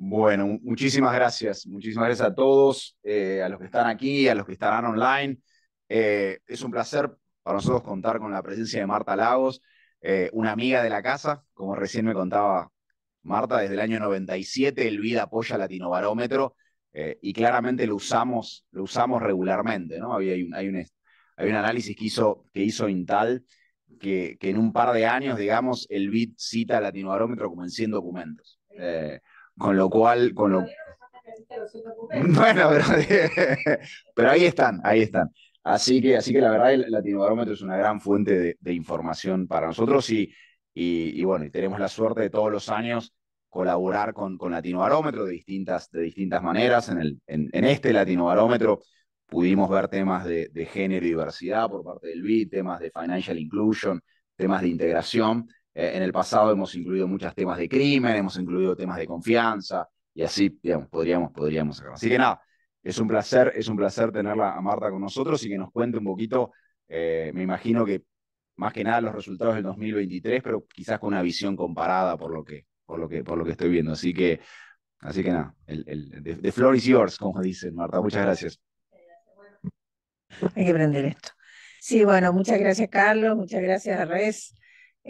Bueno, muchísimas gracias. Muchísimas gracias a todos, eh, a los que están aquí, a los que estarán online. Eh, es un placer para nosotros contar con la presencia de Marta Lagos, eh, una amiga de la casa, como recién me contaba Marta, desde el año 97 el BID apoya Latino Barómetro y claramente lo usamos, lo usamos regularmente, ¿no? hay, un, hay, un, análisis que hizo, que hizo Intal que, que en un par de años, digamos, el BID cita Latino Barómetro como en 100 documentos. Con lo cual, con lo... Bueno, pero, ahí están, ahí están. Así que, así que la verdad, el Latinobarómetro es una gran fuente de, información para nosotros y, y, bueno, y tenemos la suerte de todos los años colaborar con, con Latinobarómetro de distintas, de distintas maneras. En, el, en, este Latinobarómetro pudimos ver temas de, de, género y diversidad por parte del BID, temas de financial inclusion, temas de integración. Eh, en el pasado hemos incluido muchos temas de crimen, hemos incluido temas de confianza y así, podríamos, podríamos Así que nada, es un placer, es un placer tenerla a Marta con nosotros y que nos cuente un poquito, eh, me imagino que más que nada los resultados del 2023, pero quizás con una visión comparada por lo que, por lo que, por lo que estoy viendo. Así que, así que nada, el, el the, floor is yours, como dicen, Marta. Muchas gracias. Hay que aprender esto. Sí, bueno, muchas gracias, Carlos, muchas gracias Res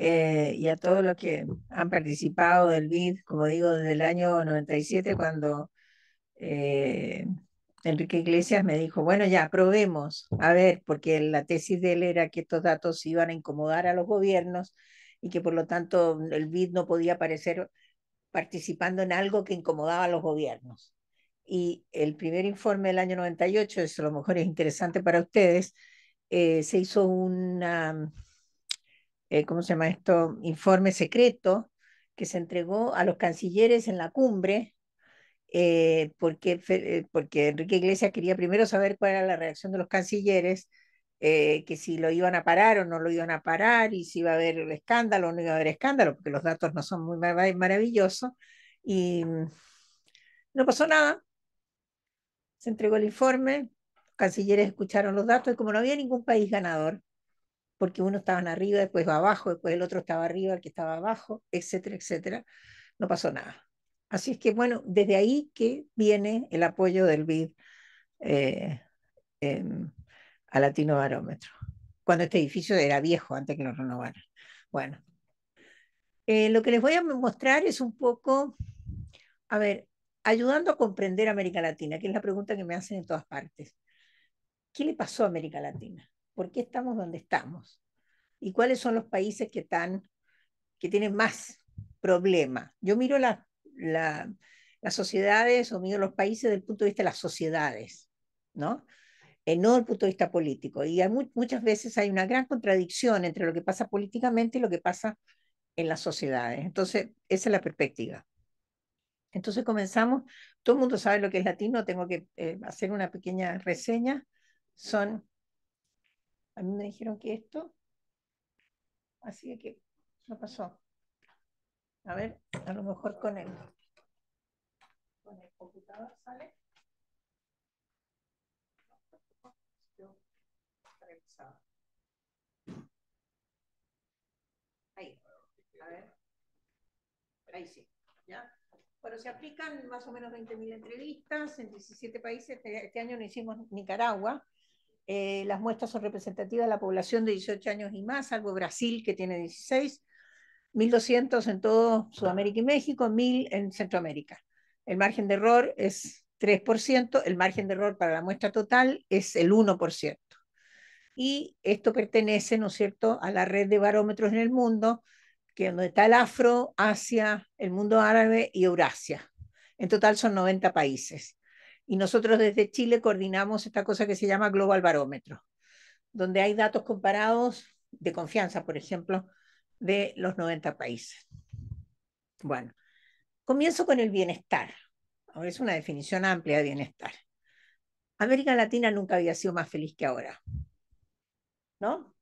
eh, y a todos los que han participado del BID, como digo, desde el año 97, cuando eh, Enrique Iglesias me dijo, bueno, ya, probemos, a ver, porque la tesis de él era que estos datos iban a incomodar a los gobiernos y que por lo tanto el BID no podía aparecer participando en algo que incomodaba a los gobiernos. Y el primer informe del año 98, eso a lo mejor es interesante para ustedes, eh, se hizo una eh, ¿cómo se llama esto? Informe secreto que se entregó a los cancilleres en la cumbre, eh, porque, eh, porque Enrique Iglesias quería primero saber cuál era la reacción de los cancilleres, que si lo iban a parar o no lo iban a parar, y si iba a haber escándalo o no iba a haber escándalo, porque los datos no son muy maravillosos, y no pasó nada. Se entregó el informe, los cancilleres escucharon los datos, y como no había ningún país ganador, porque uno estaba arriba, después va abajo, después el otro estaba arriba, el que estaba abajo, etcétera, etcétera. No pasó nada. Así es que, bueno, desde ahí que viene el apoyo del BID al eh, a Latino Barómetro, cuando este edificio era viejo antes que lo renovaran. Bueno, eh, lo que les voy a mostrar es un poco, a ver, ayudando a comprender América Latina, que es la pregunta que me hacen en todas partes. ¿Qué le pasó a América Latina? por qué estamos donde estamos y cuáles son los países que, están, que tienen más problemas? Yo miro la, las sociedades o miro los países desde el punto de vista de las sociedades, ¿no? Eh, no desde el punto de vista político. Y hay muchas veces hay una gran contradicción entre lo que pasa políticamente y lo que pasa en las sociedades. Entonces, esa es la perspectiva. Entonces comenzamos, todo el mundo sabe lo que es latino, tengo que eh, hacer una pequeña reseña. Son a mí me dijeron que esto, así que no pasó. A ver, a lo mejor con el, con el computador sale. Ahí, a ver. Ahí sí, ¿ya? Bueno, se aplican más o menos 20.000 entrevistas en 17 países. Este, este año no hicimos Nicaragua, eh, las muestras son representativas de la población de 18 años y más, salvo Brasil, que tiene 16, 1.200 en todo Sudamérica y México, 1.000 en Centroamérica. El margen de error es 3%, el margen de error para la muestra total es el 1%. Y esto pertenece, ¿no es cierto?, a la red de barómetros en el mundo, que donde está el afro, Asia, el mundo árabe y Eurasia. En total son 90 países. Y nosotros desde Chile coordinamos esta cosa que se llama Global Barómetro, donde hay datos comparados de confianza, por ejemplo, de los 90 países. Bueno, comienzo con el bienestar. Ahora es una definición amplia de bienestar. América Latina nunca había sido más feliz que ahora. ¿No?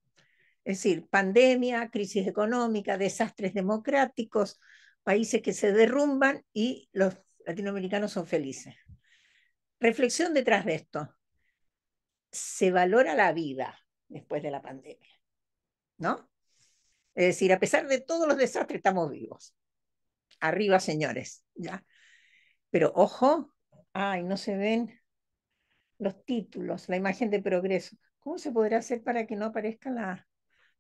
Es decir, pandemia, crisis económica, desastres democráticos, países que se derrumban y los latinoamericanos son felices reflexión detrás de esto. Se valora la vida después de la pandemia, ¿no? Es decir, a pesar de todos los desastres, estamos vivos. Arriba, señores, ¿ya? Pero ojo, ay, no se ven los títulos, la imagen de progreso. ¿Cómo se podrá hacer para que no aparezca la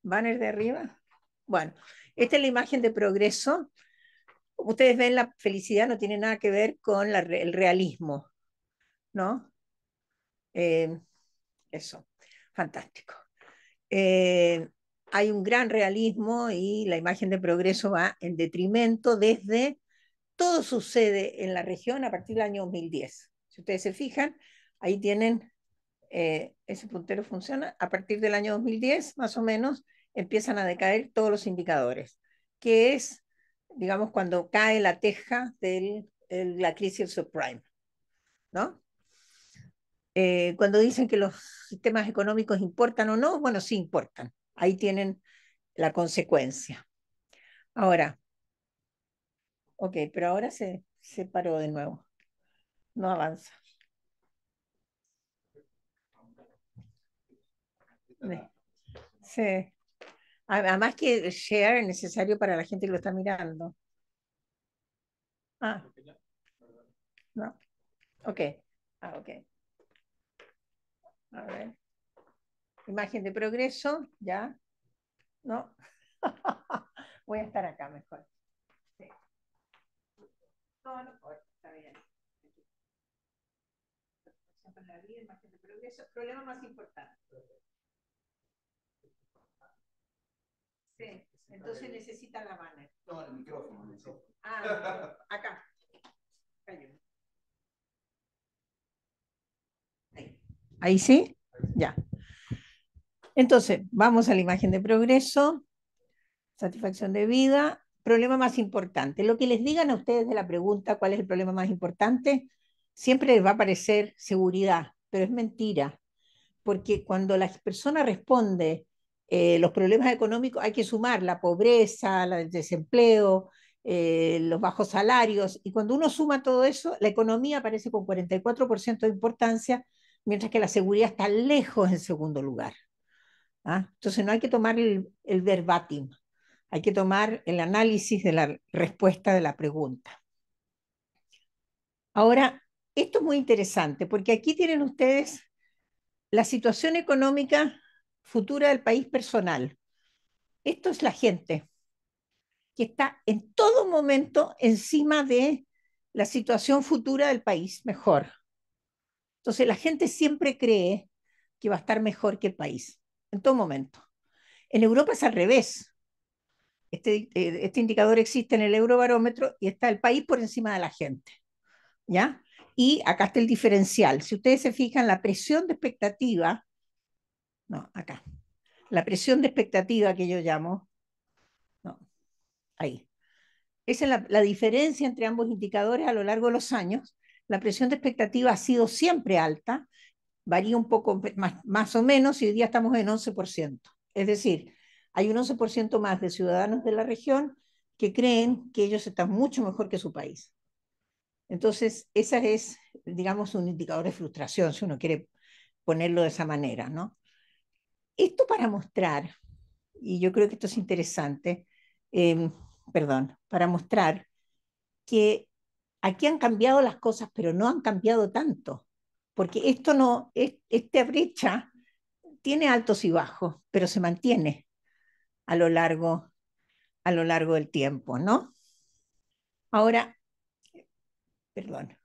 banner de arriba? Bueno, esta es la imagen de progreso. Ustedes ven, la felicidad no tiene nada que ver con el realismo. ¿no? Eh, eso, fantástico. Eh, hay un gran realismo y la imagen de progreso va en detrimento desde todo sucede en la región a partir del año 2010. Si ustedes se fijan, ahí tienen, eh, ese puntero funciona, a partir del año 2010 más o menos empiezan a decaer todos los indicadores, que es, digamos, cuando cae la teja de la crisis subprime, ¿no? Eh, cuando dicen que los sistemas económicos importan o no, bueno, sí importan. Ahí tienen la consecuencia. Ahora, ok, pero ahora se, se paró de nuevo. No avanza. Sí. Además que share es necesario para la gente que lo está mirando. Ah. No. Ok. Ah, ok. A ver. Imagen de progreso, ¿ya? ¿No? Voy a estar acá mejor. Sí. Todo oh, está bien. la vida, imagen de progreso, problema más importante. Sí, entonces necesita la banner. No, el micrófono. Ah, acá. Cayó. ¿Ahí sí? Ya. Entonces, vamos a la imagen de progreso, satisfacción de vida, problema más importante. Lo que les digan a ustedes de la pregunta, ¿cuál es el problema más importante? Siempre les va a parecer seguridad, pero es mentira, porque cuando la persona responde eh, los problemas económicos, hay que sumar la pobreza, el desempleo, eh, los bajos salarios, y cuando uno suma todo eso, la economía aparece con 44% de importancia mientras que la seguridad está lejos en segundo lugar. ¿ah? Entonces no hay que tomar el, el verbatim, hay que tomar el análisis de la respuesta de la pregunta. Ahora, esto es muy interesante porque aquí tienen ustedes la situación económica futura del país personal. Esto es la gente que está en todo momento encima de la situación futura del país mejor. Entonces, la gente siempre cree que va a estar mejor que el país, en todo momento. En Europa es al revés. Este, eh, este, indicador existe en el eurobarómetro y está el país por encima de la gente. ¿Ya? Y acá está el diferencial. Si ustedes se fijan, la presión de expectativa, no, acá, la presión de expectativa que yo llamo, no, ahí. Esa es la diferencia entre ambos indicadores a lo largo de los años la presión de expectativa ha sido siempre alta, varía un poco más, o menos y hoy día estamos en 11%. Es decir, hay un 11% más de ciudadanos de la región que creen que ellos están mucho mejor que su país. Entonces, esa es, digamos, un indicador de frustración, si uno quiere ponerlo de esa manera, ¿no? Esto para mostrar, y yo creo que esto es interesante, em, perdón, para mostrar que Aquí han cambiado las cosas, pero no han cambiado tanto, porque esto no, esta brecha tiene altos y bajos, pero se mantiene a lo largo, a lo largo del tiempo, ¿no? Ahora, perdón,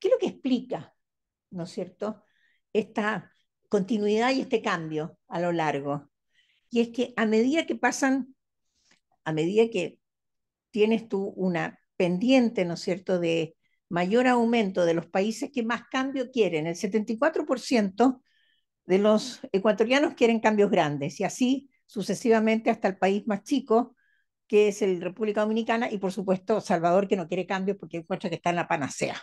¿qué es lo que explica, ¿no es cierto?, esta continuidad y este cambio a lo largo. Y es que a medida que pasan, a medida que tienes tú una pendiente, ¿no es cierto?, de mayor aumento de los países que más cambio quieren. El 74% de los ecuatorianos quieren cambios grandes y así sucesivamente hasta el país más chico, que es el República Dominicana, y por supuesto Salvador, que no quiere cambios porque encuentra que está en la panacea.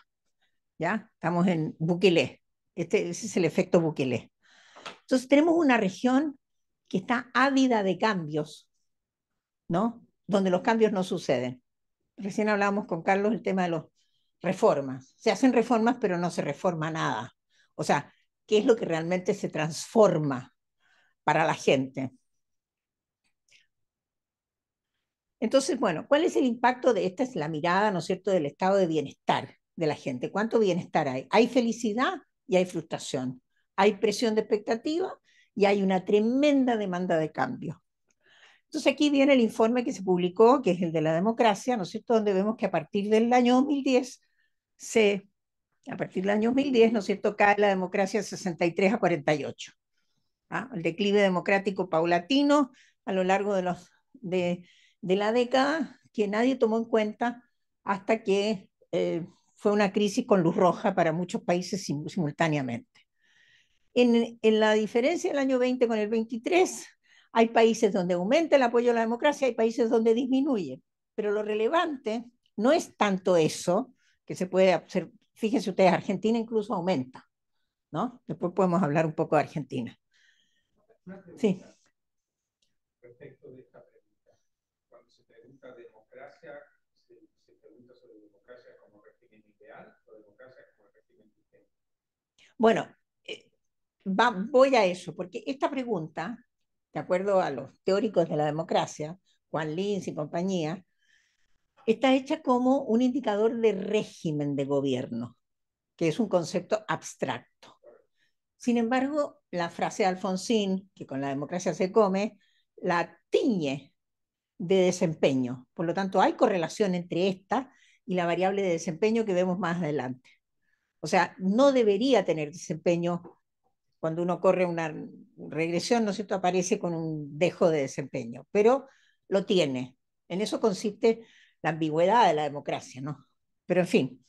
¿Ya? Estamos en Bukele. Este, ese es el efecto Bukele. Entonces tenemos una región que está ávida de cambios, ¿no? donde los cambios no suceden. Recién hablábamos con Carlos el tema de las reformas. Se hacen reformas, pero no se reforma nada. O sea, ¿qué es lo que realmente se transforma para la gente? Entonces, bueno, ¿cuál es el impacto de esta? Es la mirada, ¿no es cierto?, del estado de bienestar de la gente. ¿Cuánto bienestar hay? Hay felicidad y hay frustración. Hay presión de expectativa y hay una tremenda demanda de cambio. Entonces aquí viene el informe que se publicó, que es el de la democracia, ¿no es cierto?, donde vemos que a partir del año 2010 se, a partir del año 2010, ¿no es cierto?, cae la democracia de 63 a 48. ¿ah? El declive democrático paulatino a lo largo de, los, de, la década que nadie tomó en cuenta hasta que eh, fue una crisis con luz roja para muchos países simultáneamente. En, en, la diferencia del año 20 con el 23, hay países donde aumenta el apoyo a la democracia, hay países donde disminuye. Pero lo relevante no es tanto eso, que se puede observar. Fíjense ustedes, Argentina incluso aumenta, ¿no? Después podemos hablar un poco de Argentina. Sí. Respecto de esta pregunta, cuando se pregunta democracia, se, se pregunta sobre democracia como régimen ideal o democracia como régimen ideal? Bueno, eh, va, voy a eso, porque esta pregunta de acuerdo a los teóricos de la democracia, Juan Lins y compañía, está hecha como un indicador de régimen de gobierno, que es un concepto abstracto. Sin embargo, la frase de Alfonsín, que con la democracia se come, la tiñe de desempeño. Por lo tanto, hay correlación entre esta y la variable de desempeño que vemos más adelante. O sea, no debería tener desempeño cuando uno corre una regresión, ¿no es cierto?, aparece con un dejo de desempeño, pero lo tiene. En eso consiste la ambigüedad de la democracia, ¿no? Pero en fin,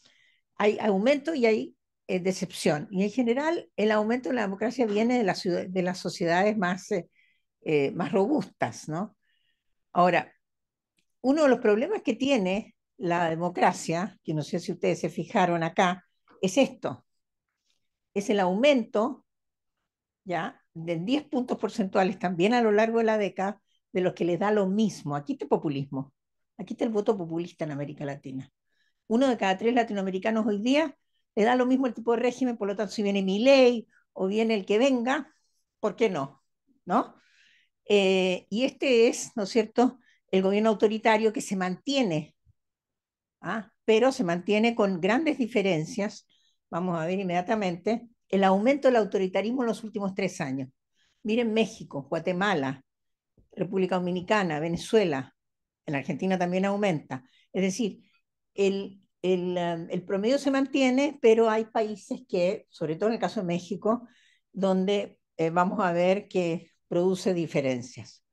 hay aumento y hay eh, decepción. Y en general, el aumento de la democracia viene de, las sociedades más, eh, eh, más robustas, ¿no? Ahora, uno de los problemas que tiene la democracia, que no sé si ustedes se fijaron acá, es esto, es el aumento ¿ya? De 10 puntos porcentuales también a lo largo de la década, de los que les da lo mismo. Aquí está el populismo, aquí está el voto populista en América Latina. Uno de cada tres latinoamericanos hoy día le da lo mismo el tipo de régimen, por lo tanto, si viene mi ley o viene el que venga, ¿por qué no? ¿No? Eh, y este es, ¿no es cierto?, el gobierno autoritario que se mantiene, ¿ah? pero se mantiene con grandes diferencias, vamos a ver inmediatamente, el aumento del autoritarismo en los últimos tres años. Miren México, Guatemala, República Dominicana, Venezuela, en Argentina también aumenta. Es decir, el, um, promedio se mantiene, pero hay países que, sobre todo en el caso de México, donde eh, vamos a ver que produce diferencias.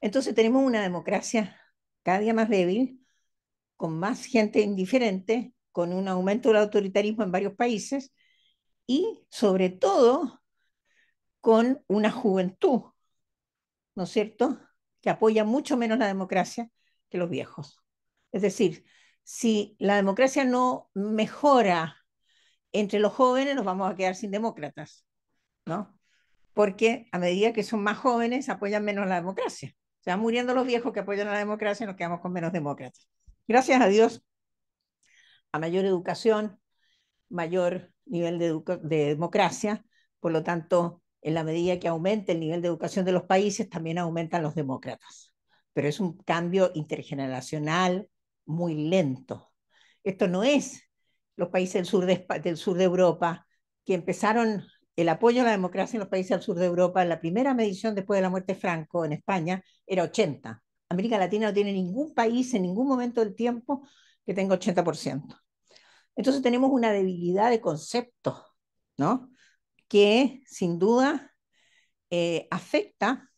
Entonces tenemos una democracia cada día más débil, con más gente indiferente, con un aumento del autoritarismo en varios países y sobre todo con una juventud, ¿no es cierto?, que apoya mucho menos la democracia que los viejos. Es decir, si la democracia no mejora entre los jóvenes, nos vamos a quedar sin demócratas, ¿no? Porque a medida que son más jóvenes, apoyan menos la democracia. Se van muriendo los viejos que apoyan la democracia y nos quedamos con menos demócratas. Gracias a Dios, a mayor educación, mayor nivel de, democracia, por lo tanto, en la medida que aumente el nivel de educación de los países, también aumentan los demócratas. Pero es un cambio intergeneracional muy lento. Esto no es los países del sur de, del sur Europa que empezaron el apoyo a la democracia en los países del sur de Europa, la primera medición después de la muerte de Franco en España, era 80. América Latina no tiene ningún país en ningún momento del tiempo que tenga 80%. Entonces tenemos una debilidad de concepto, ¿no? Que sin duda eh, afecta.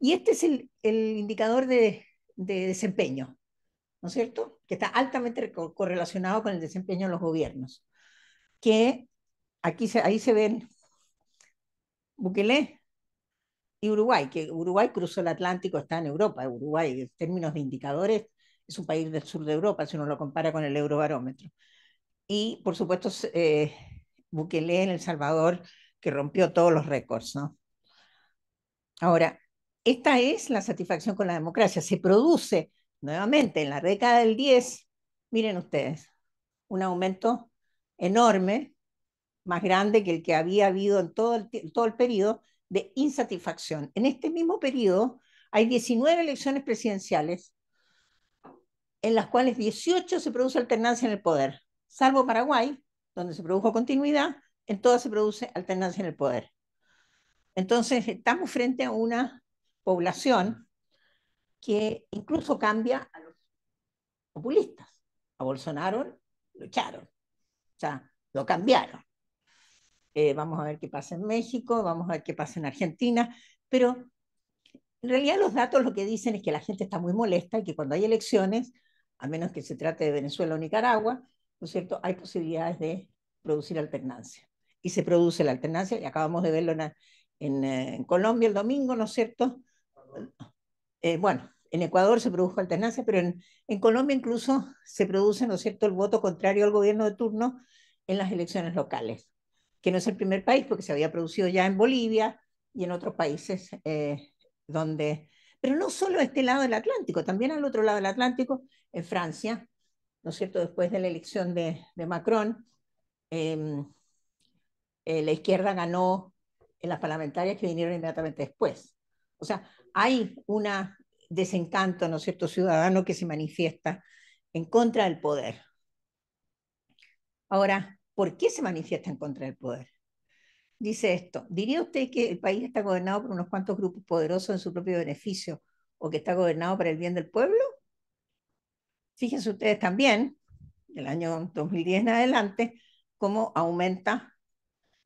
Y este es el, indicador de, desempeño, ¿no es cierto? Que está altamente correlacionado con el desempeño de los gobiernos. Que aquí ahí se ven Bukele y Uruguay, que Uruguay cruzó el Atlántico, está en Europa. Uruguay, en términos de indicadores, es un país del sur de Europa si uno lo compara con el eurobarómetro y por supuesto eh, Bukele en El Salvador, que rompió todos los récords. ¿no? Ahora, esta es la satisfacción con la democracia. Se produce nuevamente en la década del 10, miren ustedes, un aumento enorme, más grande que el que había habido en todo el, todo el periodo de insatisfacción. En este mismo periodo hay 19 elecciones presidenciales en las cuales 18 se produce alternancia en el poder salvo Paraguay, donde se produjo continuidad, en todas se produce alternancia en el poder. Entonces, estamos frente a una población que incluso cambia a los populistas. A Bolsonaro lo echaron, o sea, lo cambiaron. Eh, vamos a ver qué pasa en México, vamos a ver qué pasa en Argentina, pero en realidad los datos lo que dicen es que la gente está muy molesta y que cuando hay elecciones, a menos que se trate de Venezuela o Nicaragua, ¿no es cierto? Hay posibilidades de producir alternancia. Y se produce la alternancia, y acabamos de verlo en, eh, Colombia el domingo, ¿no es cierto? Eh, bueno, en Ecuador se produjo alternancia, pero en, Colombia incluso se produce, ¿no es cierto?, el voto contrario al gobierno de turno en las elecciones locales, que no es el primer país porque se había producido ya en Bolivia y en otros países eh, donde... Pero no solo a este lado del Atlántico, también al otro lado del Atlántico, en Francia, ¿no es cierto?, después de la elección de, Macron, em, eh, la izquierda ganó en las parlamentarias que vinieron inmediatamente después. O sea, hay un desencanto, ¿no es cierto?, ciudadano que se manifiesta en contra del poder. Ahora, ¿por qué se manifiesta en contra del poder? Dice esto, ¿diría usted que el país está gobernado por unos cuantos grupos poderosos en su propio beneficio o que está gobernado para el bien del pueblo? Fíjense ustedes eh, también, del año 2010 en adelante, cómo aumenta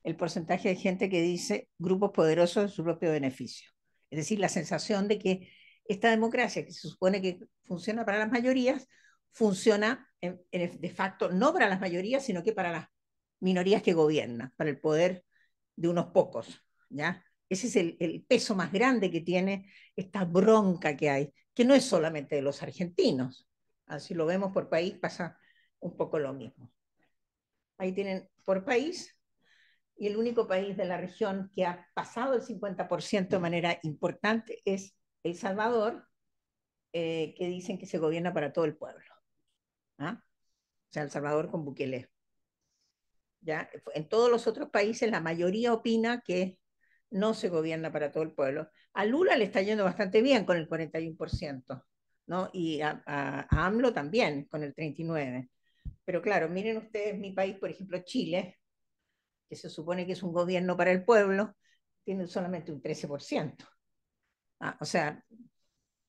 el porcentaje de gente que dice grupos poderosos en su propio beneficio. Es decir, la sensación de que esta democracia, que se supone que funciona para las mayorías, funciona de facto no para las mayorías, sino que para las minorías que gobiernan, para el poder de unos pocos. ¿ya? Ese es el peso más grande que tiene esta bronca que hay, que no es solamente de los argentinos, si lo vemos por país, pasa un poco lo mismo. Ahí tienen por país, y el único país de la región que ha pasado el 50% de mm. manera importante es El Salvador, eh, que dicen que se gobierna para todo el pueblo. ¿ah? O sea, El Salvador con Bukele. ¿Ya? En todos los otros países la mayoría opina que no se gobierna para todo el pueblo. A Lula le está yendo bastante bien con el 41%. Y a, AMLO también, con el 39. Pero claro, miren ustedes mi país, por ejemplo, Chile, que se supone que es un gobierno para el pueblo, tiene solamente un 13%. Ah, o sea,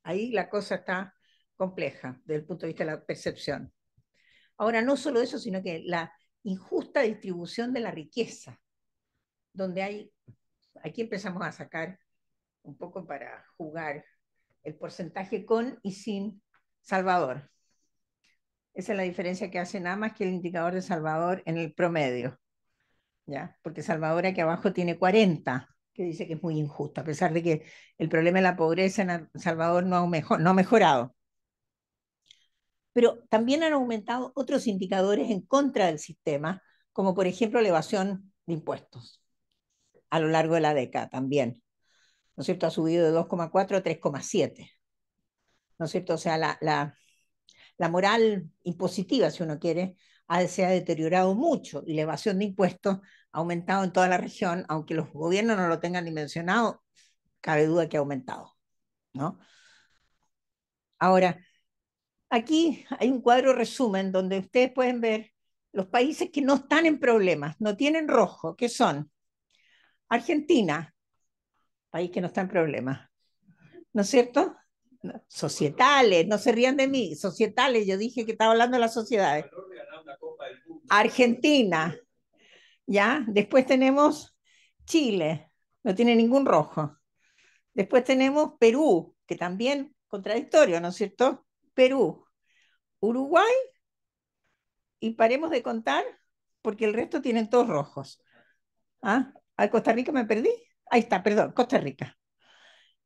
ahí la cosa está compleja desde el punto de vista de la percepción. Ahora, no solo eso, sino que la injusta distribución de la riqueza, donde hay, aquí empezamos a sacar un poco para jugar el porcentaje con y sin Salvador. Esa es la diferencia que hace nada más que el indicador de Salvador en el promedio. ¿Ya? Porque Salvador aquí abajo tiene 40, que dice que es muy injusto, a pesar de que el problema de la pobreza en Salvador no ha, no ha mejorado. Pero también han aumentado otros indicadores en contra del sistema, como por ejemplo la evasión de impuestos a lo largo de la década también. ¿no es cierto? Ha subido de 2,4 a 3,7, ¿no es cierto? O sea, la, moral impositiva, si uno quiere, ha, se ha deteriorado mucho y la evasión de impuestos ha aumentado en toda la región, aunque los gobiernos no lo tengan dimensionado, cabe duda que ha aumentado, ¿no? Ahora, aquí hay un cuadro resumen donde ustedes pueden ver los países que no están en problemas, no tienen rojo, que son Argentina, país que no está en problemas, ¿no es cierto? societales, no se rían de mí, societales, yo dije que estaba hablando de las sociedades. Argentina, ¿ya? Después tenemos Chile, no tiene ningún rojo. Después tenemos Perú, que también contradictorio, ¿no es cierto? Perú, Uruguay, y paremos de contar porque el resto tienen todos rojos. ¿Ah? ¿A Costa Rica me perdí? ahí está, perdón, Costa Rica.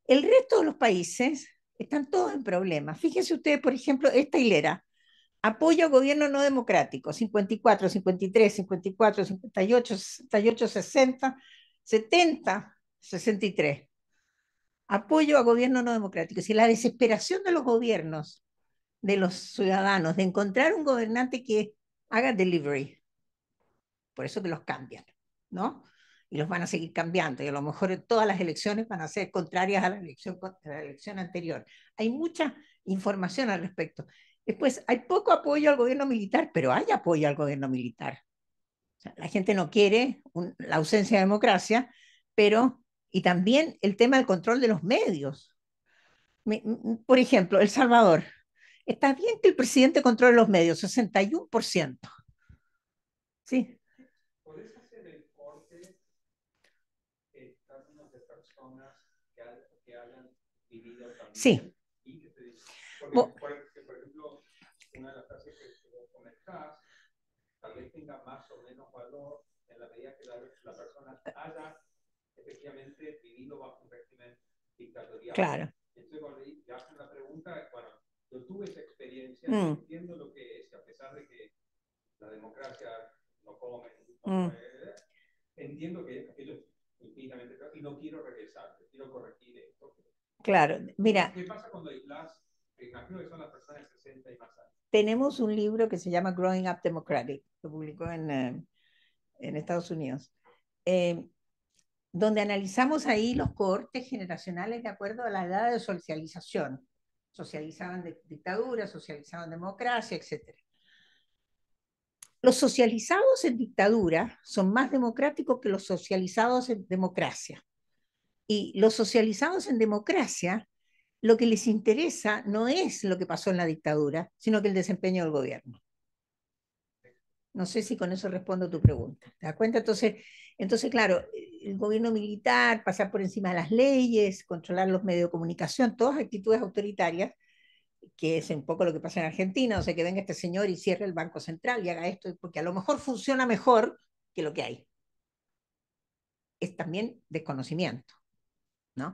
El resto de los países están todos en problemas. Fíjense ustedes, por ejemplo, esta hilera. Apoyo a gobierno no democrático, 54, 53, 54, 58, 68, 60, 70, 63. Apoyo a gobierno no democrático. Si la desesperación de los gobiernos, de los ciudadanos, de encontrar un gobernante que haga delivery, por eso que los cambian, ¿no? y los van a seguir cambiando y a lo mejor todas las elecciones van a ser contrarias a la elección, la elección anterior. Hay mucha información al respecto. Después, hay poco apoyo al gobierno militar, pero hay apoyo al gobierno militar. O sea, la gente no quiere la ausencia de democracia, pero, y también el tema del control de los medios. por ejemplo, El Salvador. Está bien que el presidente controle los medios, 61%. Sí, Sí. Porque, por ejemplo, una de las frases que comentás, tal vez tenga más o menos valor en la medida que la, persona haya efectivamente vivido bajo un régimen dictatorial. Claro. Entonces, cuando le hacen la pregunta, bueno, yo tuve esa experiencia, mm. entiendo lo que es, que a pesar de que la democracia no come, no mm. entiendo que aquello es infinitamente y no quiero regresar, quiero corregir esto. Claro, mira. Tenemos un libro que se llama Growing Up Democratic, lo publicó en, eh, Estados Unidos, eh, donde analizamos ahí los cortes generacionales de acuerdo a la edad de socialización. Socializaban de dictadura, socializaban democracia, etc. Los socializados en dictadura son más democráticos que los socializados en democracia. Y los socializados en democracia, lo que les interesa no es lo que pasó en la dictadura, sino que el desempeño del gobierno. No sé si con eso respondo tu pregunta. ¿Te das cuenta? Entonces, entonces claro, el gobierno militar, pasar por encima de las leyes, controlar los medios de comunicación, todas actitudes autoritarias, que es un poco lo que pasa en Argentina, o sea, que venga este señor y cierre el Banco Central y haga esto, porque a lo mejor funciona mejor que lo que hay. Es también desconocimiento. ¿no?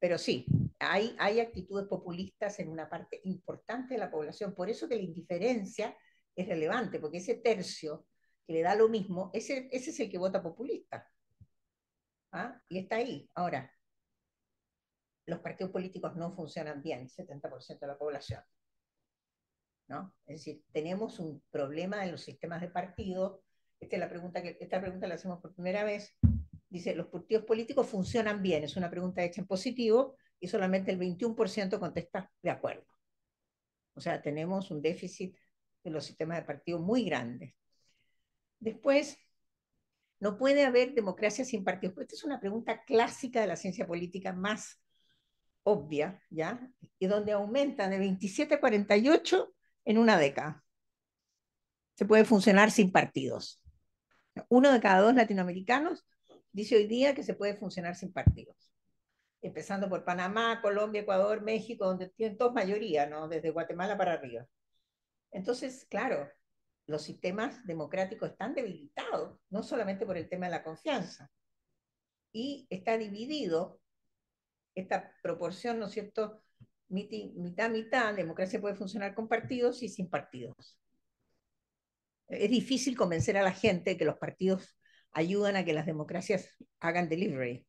Pero sí, hay, hay actitudes populistas en una parte importante de la población, por eso que la indiferencia es relevante, porque ese tercio que le da lo mismo, ese, es el que vota populista. ¿ah? Y está ahí. Ahora, los partidos políticos no funcionan bien, 70% de la población. ¿No? Es decir, tenemos un problema en los sistemas de partido. Esta, la pregunta que, esta pregunta la hacemos por primera vez Dice, ¿los partidos políticos funcionan bien? Es una pregunta hecha en positivo y solamente el 21% contesta de acuerdo. O sea, tenemos un déficit de los sistemas de partidos muy grandes. Después, no puede haber democracia sin partidos. Esta es una pregunta clásica de la ciencia política más obvia, ¿ya? Y donde aumenta de 27 a 48 en una década. Se puede funcionar sin partidos. Uno de cada dos latinoamericanos dice hoy día que se puede funcionar sin partidos. Empezando por Panamá, Colombia, Ecuador, México, donde tienen todos mayoría, ¿no? Desde Guatemala para arriba. Entonces, claro, los sistemas democráticos están debilitados, no solamente por el tema de la confianza. Y está dividido esta proporción, ¿no es cierto? mitad, mitad, democracia puede funcionar con partidos y sin partidos. Es difícil convencer a la gente que los partidos ayudan a que las democracias hagan delivery,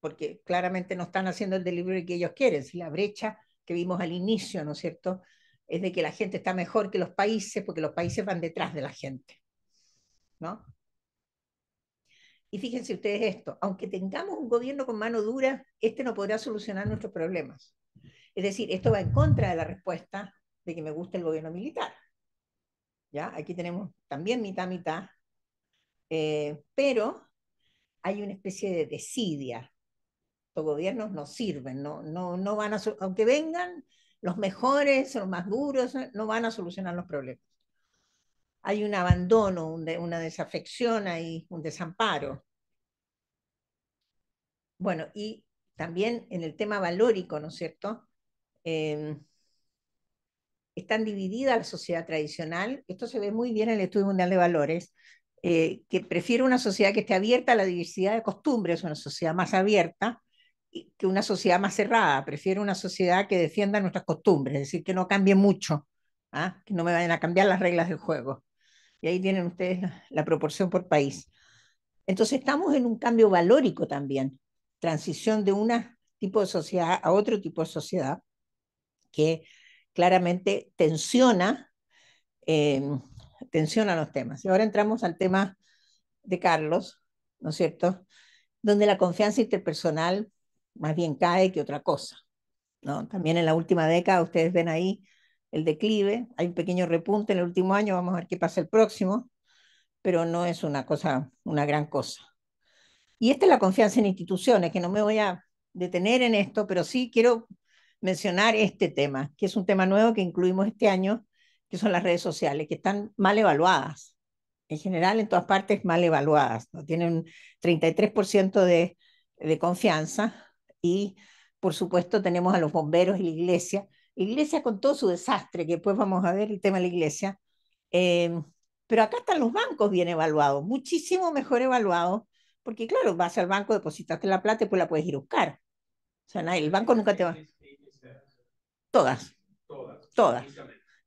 porque claramente no están haciendo el delivery que ellos quieren. Si la brecha que vimos al inicio, ¿no es cierto?, es de que la gente está mejor que los países porque los países van detrás de la gente, ¿no? Y fíjense ustedes esto, aunque tengamos un gobierno con mano dura, este no podrá solucionar nuestros problemas. Es decir, esto va en contra de la respuesta de que me gusta el gobierno militar. ¿Ya? Aquí tenemos también mitad, mitad, eh, pero hay una especie de desidia. Los gobiernos no sirven, no, van aunque vengan los mejores, los más duros, no van a solucionar los problemas. Hay un abandono, una desafección, hay un desamparo. Bueno, y también en el tema valórico, ¿no es cierto? Em, están dividida la sociedad tradicional, esto se ve muy bien en el Estudio Mundial de Valores, eh, que prefiere una sociedad que esté abierta a la diversidad de costumbres, una sociedad más abierta que una sociedad más cerrada, prefiere una sociedad que defienda nuestras costumbres, es decir, que no cambie mucho, ¿ah? que no me vayan a cambiar las reglas del juego. Y ahí tienen ustedes la, proporción por país. Entonces estamos en un cambio valórico también, transición de un tipo de sociedad a otro tipo de sociedad, que claramente tensiona eh, atención a los temas. Y ahora entramos al tema de Carlos, ¿no es cierto? Donde la confianza interpersonal más bien cae que otra cosa. También en la última década ustedes ven ahí el declive, hay un pequeño repunte en el último año, vamos a ver qué pasa el próximo, pero no es una cosa, una gran cosa. Y esta es la confianza en instituciones, que no me voy a detener en esto, pero sí quiero mencionar este tema, que es un tema nuevo que incluimos este año, que son las redes sociales, que están mal evaluadas. En general, en todas partes, mal evaluadas. ¿no? Tienen 33% de, confianza y, por supuesto, tenemos a los bomberos y la iglesia. Iglesia con todo su desastre, que después vamos a ver el tema de la iglesia. Eh, pero acá están los bancos bien evaluados, muchísimo mejor evaluados, porque claro, vas al banco, depositaste la plata y pues la puedes ir a buscar. O sea, el banco nunca te va. Todas. Todas. Todas.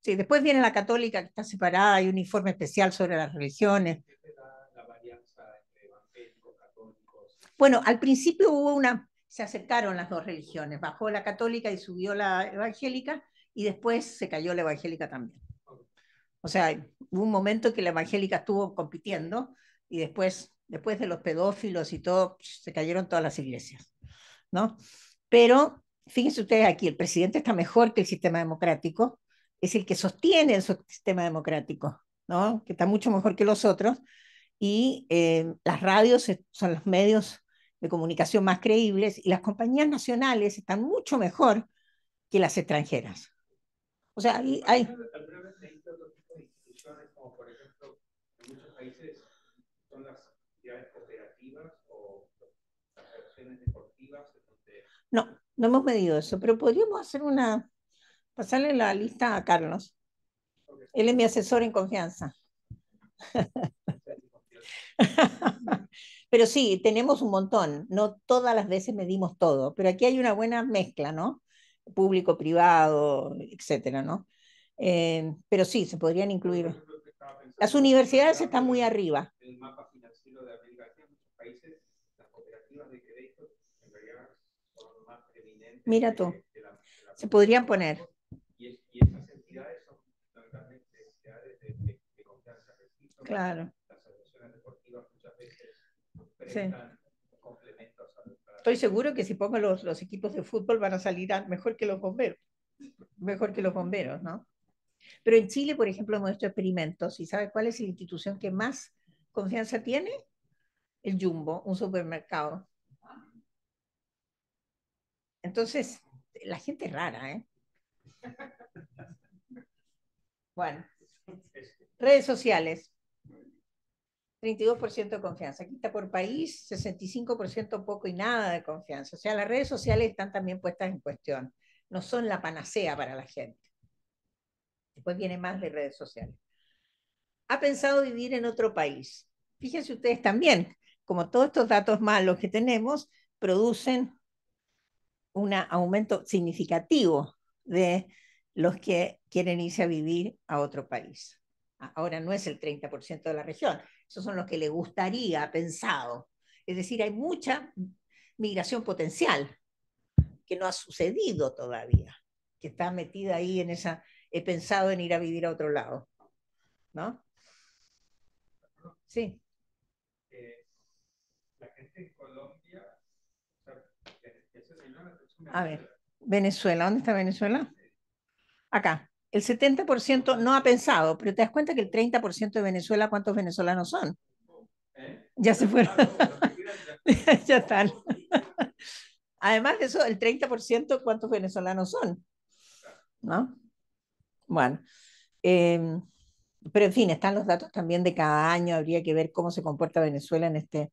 Sí, después viene la católica que está separada, hay un informe especial sobre las religiones. La, la varianza entre evangélicos, católicos. Bueno, al principio hubo una, se acercaron las dos religiones, bajó la católica y subió la evangélica y después se cayó la evangélica también. O sea, hubo un momento que la evangélica estuvo compitiendo y después, después de los pedófilos y todo, se cayeron todas las iglesias, ¿no? Pero fíjense ustedes aquí, el presidente está mejor que el sistema democrático, es el que sostiene su sistema democrático, ¿no? que está mucho mejor que los otros, y eh, las radios son los medios de comunicación más creíbles y las compañías nacionales están mucho mejor que las extranjeras. O sea, hay... hay... Este como por ejemplo, en muchos países son las cooperativas o deportivas. No, no hemos medido eso, pero podríamos hacer una, Pasarle la lista a Carlos. Él es mi asesor en confianza. Pero sí, tenemos un montón. No todas las veces medimos todo, pero aquí hay una buena mezcla, ¿no? Público, privado, etcétera, ¿no? Eh, pero sí, se podrían incluir. Las universidades están muy arriba. Mira tú, se podrían poner entidades son fundamentalmente de, confianza. claro. Las asociaciones deportivas muchas veces complementos a Estoy seguro que si pongo los, equipos de fútbol van a salir mejor que los bomberos, mejor que los bomberos, ¿no? Pero en Chile, por ejemplo, hemos hecho experimentos y ¿sabe cuál es la institución que más confianza tiene? El Jumbo, un supermercado. Entonces, la gente es rara, ¿eh? Bueno, redes sociales. 32% de confianza. Aquí está por país, 65% poco y nada de confianza. O sea, las redes sociales están también puestas en cuestión. No son la panacea para la gente. Después viene más de redes sociales. Ha pensado vivir en otro país. Fíjense ustedes también, como todos estos datos malos que tenemos, producen un aumento significativo de los que quieren irse a vivir a otro país. Ahora no es el 30% de la región, esos son los que le gustaría, pensado. Es decir, hay mucha migración potencial que no ha sucedido todavía, que está metida ahí en esa, he pensado en ir a vivir a otro lado. ¿No? Sí. Eh, la gente en Colombia, a ver, Venezuela, ¿dónde está Venezuela? acá, el 70% no ha pensado, pero te das cuenta que el 30% de Venezuela, ¿cuántos venezolanos son? Ya se fueron. ya están. Además de eso, el 30%, ¿cuántos venezolanos son? ¿No? Bueno, em, pero en fin, están los datos también de cada año, habría que ver cómo se comporta Venezuela en este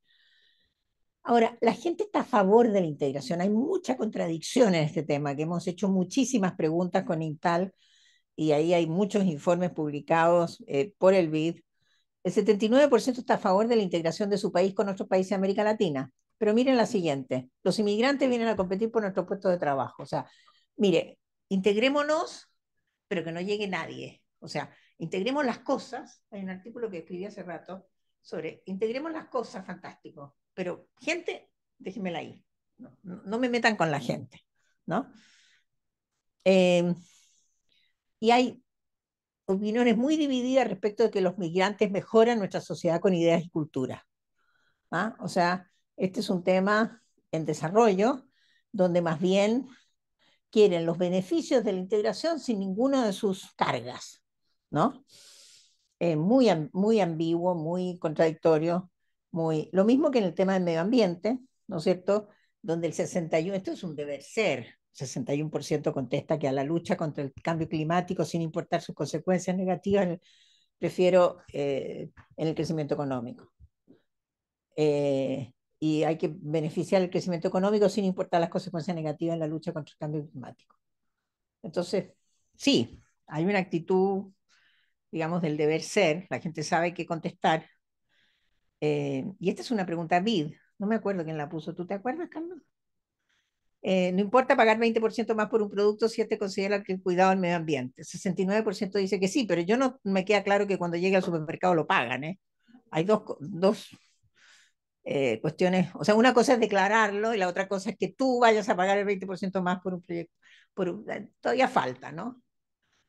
Ahora, la gente está a favor de la integración. Hay mucha contradicción en este tema, que hemos hecho muchísimas preguntas con Intal y ahí hay muchos informes publicados eh, por el BID. El 79% está a favor de la integración de su país con otros países de América Latina. Pero miren la siguiente, los inmigrantes vienen a competir por nuestro puesto de trabajo. O sea, mire, integrémonos, pero que no llegue nadie. O sea, integremos las cosas. Hay un artículo que escribí hace rato sobre integremos las cosas, fantástico pero gente, déjenmela ahí. No, me metan con la gente, eh, y hay opiniones muy divididas respecto de que los migrantes mejoran nuestra sociedad con ideas y cultura. ¿ah? O sea, este es un tema en desarrollo, donde más bien quieren los beneficios de la integración sin ninguna de sus cargas, eh, muy, muy ambiguo, muy contradictorio, lo mismo que en el tema del medio ambiente, ¿no es cierto? Donde el 61, esto es un deber ser, 61% contesta que a la lucha contra el cambio climático, sin importar sus consecuencias negativas, prefiero en eh, el crecimiento económico. Eh, y hay que beneficiar el crecimiento económico sin importar las consecuencias negativas en la lucha contra el cambio climático. Entonces, sí, hay una actitud, digamos, del deber ser. La gente sabe qué contestar, eh, y esta es una pregunta BID, no me acuerdo quién la puso. ¿Tú te acuerdas, Carlos? Eh, no importa pagar 20% más por un producto si este considera que el cuidado del medio ambiente. 69% dice que sí, pero yo no me queda claro que cuando llegue al supermercado lo pagan. ¿eh? Hay dos, dos cuestiones. O sea, una cosa es declararlo y la otra cosa es que tú vayas a pagar el 20% más por un proyecto. todavía falta, ¿no?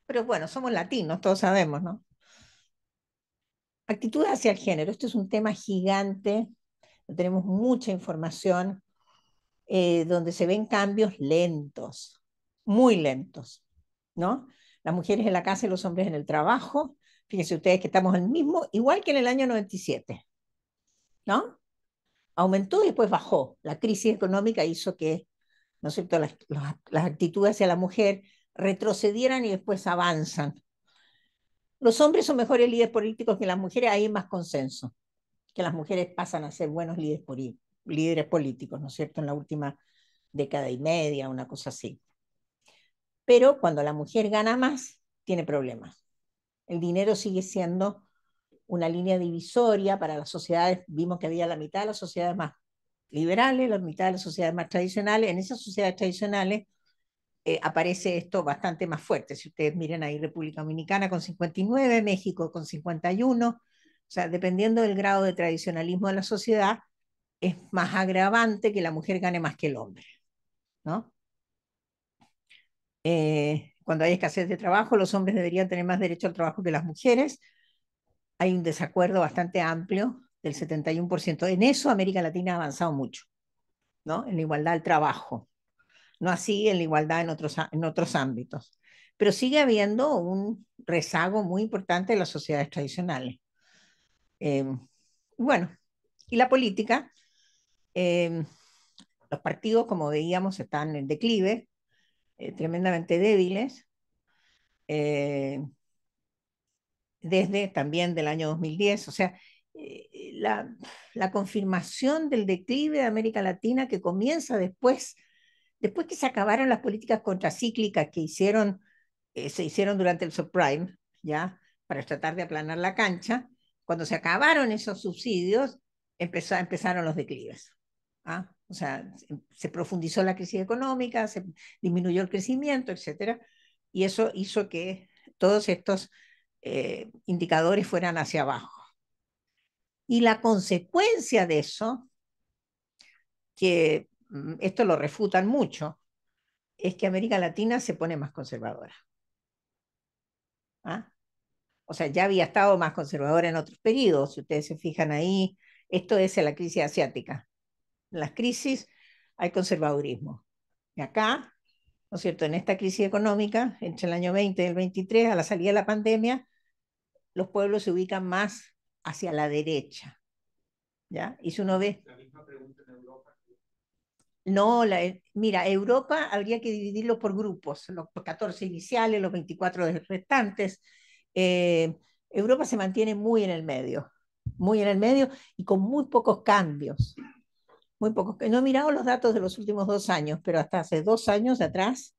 Pero bueno, somos latinos, todos sabemos, ¿no? Actitud hacia el género. Esto es un tema gigante, tenemos mucha información, eh, donde se ven cambios lentos, muy lentos, ¿no? Las mujeres en la casa y los hombres en el trabajo. Fíjense ustedes que estamos al mismo, igual que en el año 97, ¿no? Aumentó y después bajó. La crisis económica hizo que, ¿no es cierto?, las actitudes hacia la mujer retrocedieran y después avanzan. Los hombres son mejores líderes políticos que las mujeres, hay más consenso, que las mujeres pasan a ser buenos líderes, políticos, ¿no es cierto?, en la última década y media, una cosa así. Pero cuando la mujer gana más, tiene problemas. El dinero sigue siendo una línea divisoria para las sociedades, vimos que había la mitad de las sociedades más liberales, la mitad de las sociedades más tradicionales. En esas sociedades tradicionales, eh, aparece esto bastante más fuerte. Si ustedes miren ahí, República Dominicana con 59, México con 51, o sea, dependiendo del grado de tradicionalismo de la sociedad, es más agravante que la mujer gane más que el hombre, ¿no? Eh, cuando hay escasez de trabajo, los hombres deberían tener más derecho al trabajo que las mujeres. Hay un desacuerdo bastante amplio del 71%. En eso América Latina ha avanzado mucho, ¿no? En la igualdad al trabajo no así en la igualdad en otros, en otros ámbitos. Pero sigue habiendo un rezago muy importante de las sociedades tradicionales. Eh, bueno, y la política, eh, los partidos, como veíamos, están en declive, eh, tremendamente débiles. desde también del año 2010, o sea, la, la, confirmación del declive de América Latina que comienza después después que se acabaron las políticas contracíclicas que hicieron, eh, se hicieron durante el subprime, ¿ya? Para tratar de aplanar la cancha, cuando se acabaron esos subsidios, empezó, empezaron los declives. ¿ah? O sea, se profundizó la crisis económica, se disminuyó el crecimiento, etc. y eso hizo que todos estos eh, indicadores fueran hacia abajo. Y la consecuencia de eso, que Mm, esto lo refutan mucho, es que América Latina se pone más conservadora. ¿Ah? O sea, ya había estado más conservadora en otros periodos, si ustedes se fijan ahí, esto es en la crisis asiática. En las crisis hay conservadurismo. Y acá, ¿no es cierto?, en esta crisis económica, entre el año 20 y el 23, a la salida de la pandemia, los pueblos se ubican más hacia la derecha. ¿Ya? Y si uno ve... La misma pregunta en Europa. No, la, eh, mira, Europa habría que dividirlo por grupos, los 14 iniciales, los 24 restantes. Eh, Europa se mantiene muy en el medio, muy en el medio y con muy pocos cambios. Muy pocos, no he mirado los datos de los últimos dos años, pero hasta hace dos años atrás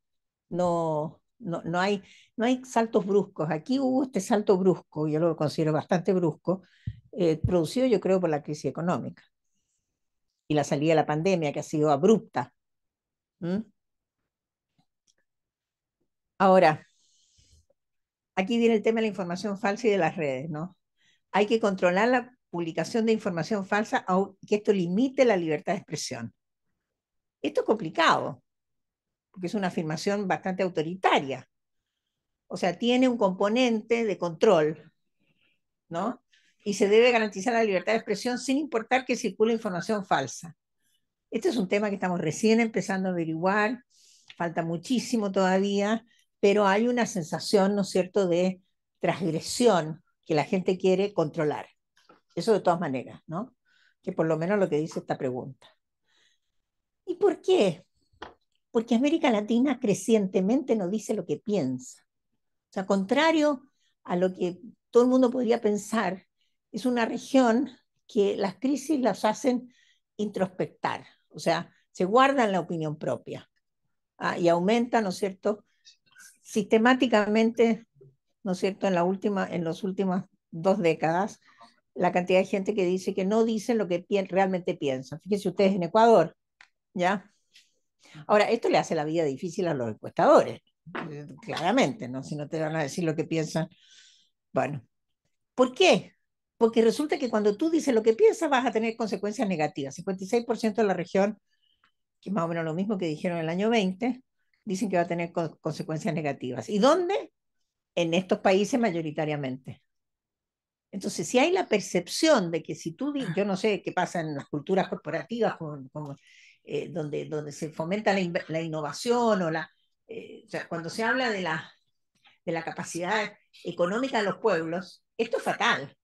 no, no, no, hay, no hay saltos bruscos. Aquí hubo este salto brusco, yo lo considero bastante brusco, eh, producido yo creo por la crisis económica y la salida de la pandemia, que ha sido abrupta. ¿Mm? Ahora, aquí viene el tema de la información falsa y de las redes, ¿no? Hay que controlar la publicación de información falsa, que esto limite la libertad de expresión. Esto es complicado, porque es una afirmación bastante autoritaria. O sea, tiene un componente de control, ¿no? y se debe garantizar la libertad de expresión sin importar que circule información falsa. Este es un tema que estamos recién empezando a averiguar, falta muchísimo todavía, pero hay una sensación, ¿no es cierto?, de transgresión que la gente quiere controlar. Eso de todas maneras, ¿no? Que por lo menos lo que dice esta pregunta. ¿Y por qué? Porque América Latina crecientemente no dice lo que piensa. O sea, contrario a lo que todo el mundo podría pensar, es una región que las crisis las hacen introspectar, o sea, se guardan la opinión propia ah, y aumenta, ¿no es cierto?, sistemáticamente, ¿no es cierto?, en, la última, en las últimas dos décadas, la cantidad de gente que dice que no dicen lo que realmente piensan. Fíjense ustedes en Ecuador, ¿ya? Ahora, esto le hace la vida difícil a los encuestadores, eh, claramente, ¿no? Si no te van a decir lo que piensan. Bueno, ¿por qué? porque resulta que cuando tú dices lo que piensas vas a tener consecuencias negativas. 56% de la región, que más o menos lo mismo que dijeron en el año 20, dicen que va a tener consecuencias negativas. ¿Y dónde? En estos países mayoritariamente. Entonces, si hay la percepción de que si tú, yo no sé qué pasa en las culturas corporativas, eh, donde, donde se fomenta la, innovación o la, eh, sea, cuando se habla de la, de la capacidad económica de los pueblos, esto es fatal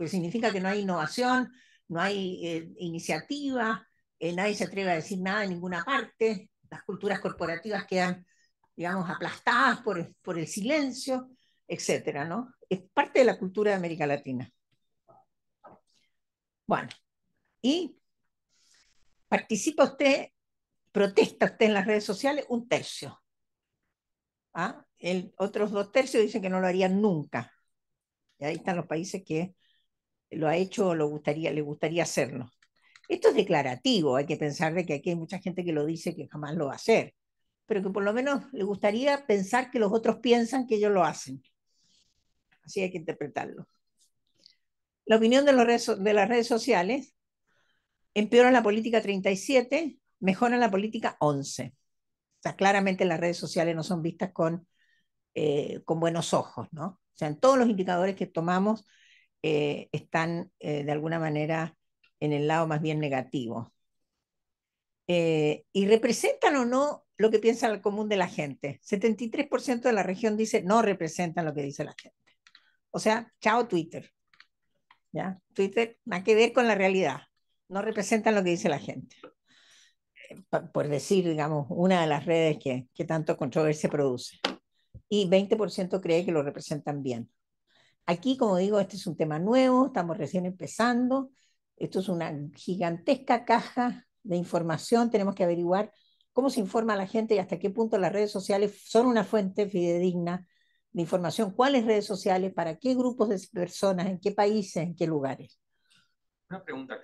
porque significa que no hay innovación, no hay eh, iniciativa, eh, nadie se atreve a decir nada en ninguna parte, las culturas corporativas quedan, digamos, aplastadas por, el silencio, etcétera, ¿no? Es parte de la cultura de América Latina. Bueno, y participa usted, protesta usted en las redes sociales un tercio. ¿Ah? El, otros dos tercios dicen que no lo harían nunca. Y ahí están los países que lo ha hecho o le gustaría hacerlo. Esto es declarativo, hay que pensar de que aquí hay mucha gente que lo dice que jamás lo va a hacer, pero que por lo menos le gustaría pensar que los otros piensan que ellos lo hacen. Así hay que interpretarlo. La opinión de, los de las redes sociales empeoran la política 37, mejoran la política 11. O sea, claramente las redes sociales no son vistas con, eh, con buenos ojos, ¿no? O sea, en todos los indicadores que tomamos, eh, están eh, de alguna manera en el lado más bien negativo. Eh, y representan o no lo que piensa el común de la gente. 73% de la región dice no representan lo que dice la gente. O sea, chao Twitter. ¿Ya? Twitter nada que ver con la realidad. No representan lo que dice la gente. Por decir, digamos, una de las redes que, que tanto controversia produce. Y 20% cree que lo representan bien. Aquí, como digo, este es un tema nuevo, estamos recién empezando. Esto es una gigantesca caja de información. Tenemos que averiguar cómo se informa a la gente y hasta qué punto las redes sociales son una fuente fidedigna de información. ¿Cuáles redes sociales? ¿Para qué grupos de personas? ¿En qué países? ¿En qué lugares? Una pregunta,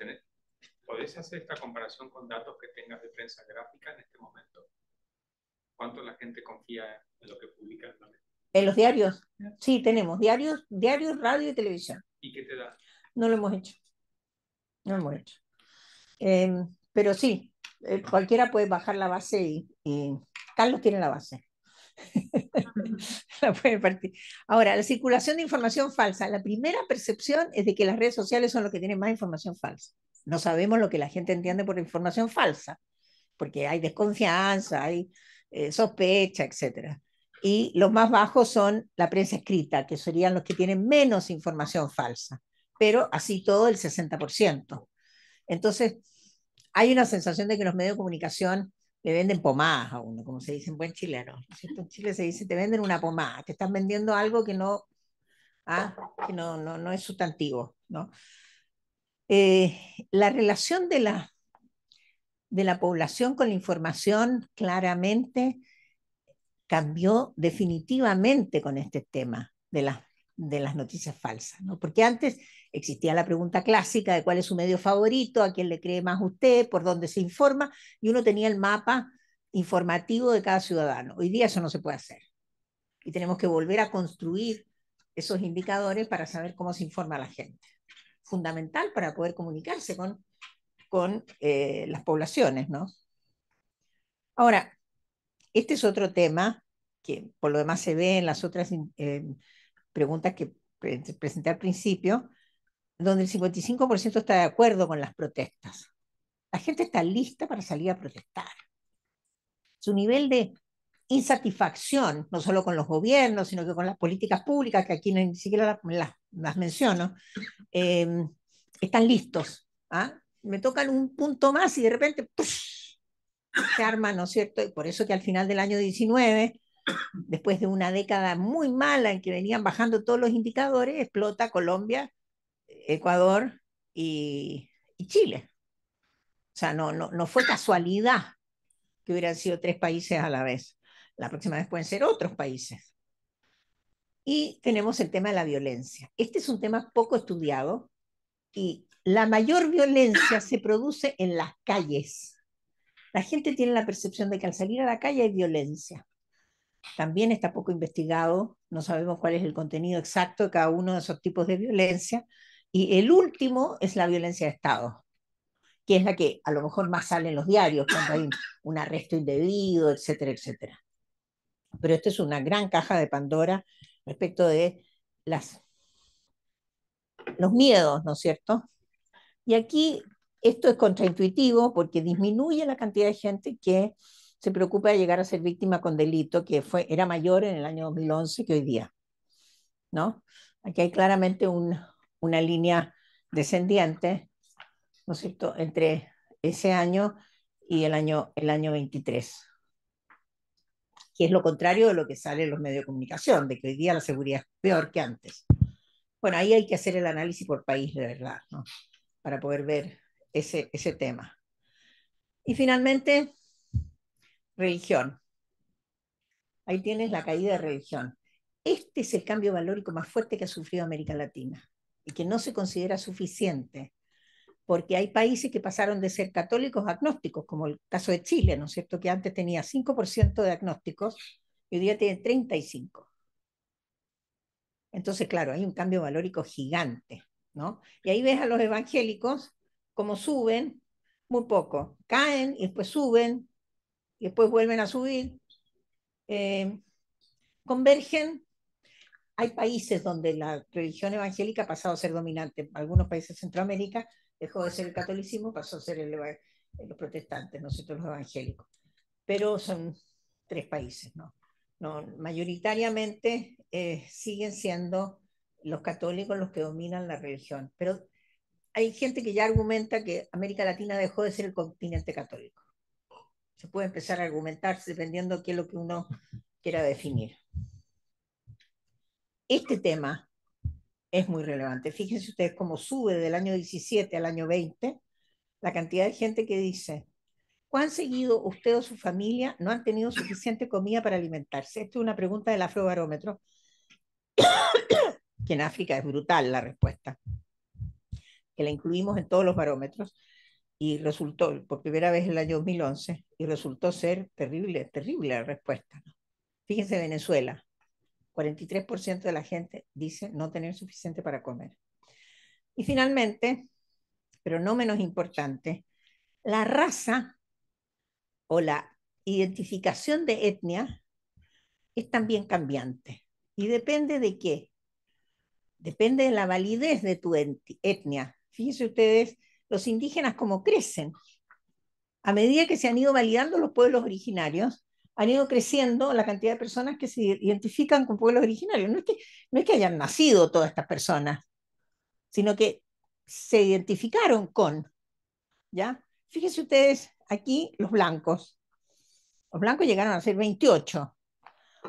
¿podés hacer esta comparación con datos que tengas de prensa gráfica en este momento? ¿Cuánto la gente confía en lo que publica en en los diarios. Sí, tenemos diarios, diarios, radio y televisión. ¿Y qué te da? No lo hemos hecho. No lo hemos hecho. Em, pero sí, eh, cualquiera puede bajar la base y, Carlos tiene la base. la puede partir. Ahora, la circulación de información falsa. La primera percepción es de que las redes sociales son lo que tienen más información falsa. No sabemos lo que la gente entiende por información falsa, porque hay desconfianza, hay eh, sospecha, etcétera y los más bajos son la prensa escrita, que serían los que tienen menos información falsa, pero así todo el 60%. Entonces, hay una sensación de que los medios de comunicación le venden pomadas a uno, como se dice en buen chileno. En Chile se dice, te venden una pomada, te están vendiendo algo que no, ah, no, es sustantivo. Eh, la relación de la, de la población con la información claramente cambió definitivamente con este tema de las, de las noticias falsas, ¿no? Porque antes existía la pregunta clásica de cuál es su medio favorito, a quién le cree más usted, por dónde se informa, y uno tenía el mapa informativo de cada ciudadano. Hoy día eso no se puede hacer. Y tenemos que volver a construir esos indicadores para saber cómo se informa a la gente. Fundamental para poder comunicarse con, con eh, las poblaciones, ¿no? Ahora, este es otro tema que por lo demás se ve en las otras preguntas que presenté al principio, donde el 55% está de acuerdo con las protestas. La gente está lista para salir a protestar. Su nivel de insatisfacción, no solo con los gobiernos, sino que con las políticas públicas, que aquí ni siquiera las, las, menciono, eh, están listos. ¿ah? Me tocan un punto más y de repente se arma, ¿no es cierto? Y por eso que al final del año 19, después de una década muy mala en que venían bajando todos los indicadores, explota Colombia, Ecuador y, y Chile. O sea, no, no, no fue casualidad que hubieran sido tres países a la vez. La próxima vez pueden ser otros países. Y tenemos el tema de la violencia. Este es un tema poco estudiado y la mayor violencia se produce en las calles la gente tiene la percepción de que al salir a la calle hay violencia. También está poco investigado, no sabemos cuál es el contenido exacto de cada uno de esos tipos de violencia. Y el último es la violencia de Estado, que es la que a lo mejor más sale en los diarios cuando hay un arresto indebido, etcétera, etcétera. Pero esto es una gran caja de Pandora respecto de las, los miedos, ¿no es cierto? Y aquí esto es contraintuitivo porque disminuye la cantidad de gente que se preocupa de llegar a ser víctima con delito, que fue, era mayor en el año 2011 que hoy día. ¿no? Aquí hay claramente una línea descendiente, ¿no es cierto?, entre ese año y el año, el año 23, que es lo contrario de lo que sale en los medios de comunicación, de que hoy día la seguridad es peor que antes. Bueno, ahí hay que hacer el análisis por país, de verdad, ¿no? para poder ver ese, tema. Y finalmente, religión. Ahí tienes la caída de religión. Este es el cambio valórico más fuerte que ha sufrido América Latina y que no se considera suficiente, porque hay países que pasaron de ser católicos a agnósticos, como el caso de Chile, ¿no es cierto? Que antes tenía 5% de agnósticos y hoy día tiene 35%. Entonces, claro, hay un cambio valórico gigante, ¿no? Y ahí ves a los evangélicos como suben, muy poco. Caen y después suben y después vuelven a subir. Eh, convergen. Hay países donde la religión evangélica ha pasado a ser dominante. algunos países de Centroamérica dejó de ser el catolicismo, pasó a ser el, eh, los protestantes, nosotros los evangélicos. Pero son tres países, ¿no? no mayoritariamente eh, siguen siendo los católicos los que dominan la religión. Pero hay gente que ya argumenta que América Latina dejó de ser el continente católico. Se puede empezar a argumentar dependiendo de qué es lo que uno quiera definir. Este tema es muy relevante. Fíjense ustedes cómo sube del año 17 al año 20 la cantidad de gente que dice, ¿cuán seguido usted o su familia no han tenido suficiente comida para alimentarse? Esta es una pregunta del afrobarómetro, que en África es brutal la respuesta que la incluimos en todos los barómetros, y resultó, por primera vez en el año 2011, y resultó ser terrible, terrible la respuesta. Fíjense, Venezuela, 43% de la gente dice no tener suficiente para comer. Y finalmente, pero no menos importante, la raza o la identificación de etnia es también cambiante. ¿Y depende de qué? Depende de la validez de tu etnia, fíjense ustedes, los indígenas como crecen. A medida que se han ido validando los pueblos originarios, han ido creciendo la cantidad de personas que se identifican con pueblos originarios. No es que, no es que hayan nacido todas estas personas, sino que se identificaron con, ¿ya? Fíjense ustedes aquí los blancos. Los blancos llegaron a ser 28,